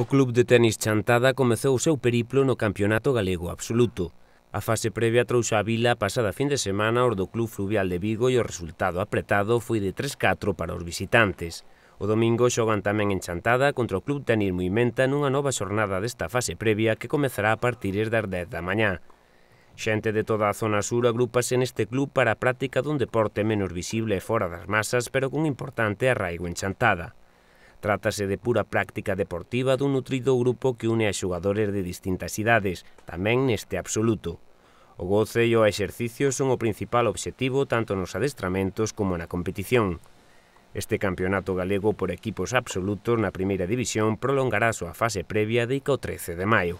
O club de tenis Chantada comezou o seu periplo no Campeonato Galego Absoluto. A fase previa trouxe a Vila pasada fin de semana os do Club Fluvial de Vigo e o resultado apretado foi de 3-4 para os visitantes. O domingo xogan tamén en Chantada contra o Club Tenis Moimenta nunha nova xornada desta fase previa que comezará a partir das 10 da mañá. Xente de toda a zona sur agrúpase neste club para a práctica dun deporte menos visible e fora das masas, pero cun importante arraigo en Chantada. Trátase de pura práctica deportiva dun nutrido grupo que une a xogadores de distintas idades, tamén neste absoluto. O goce e o exercicio son o principal obxectivo tanto nos adestramentos como na competición. Este campeonato galego por equipos absolutos na primeira división prolongará a súa fase previa de ICO 13 de maio.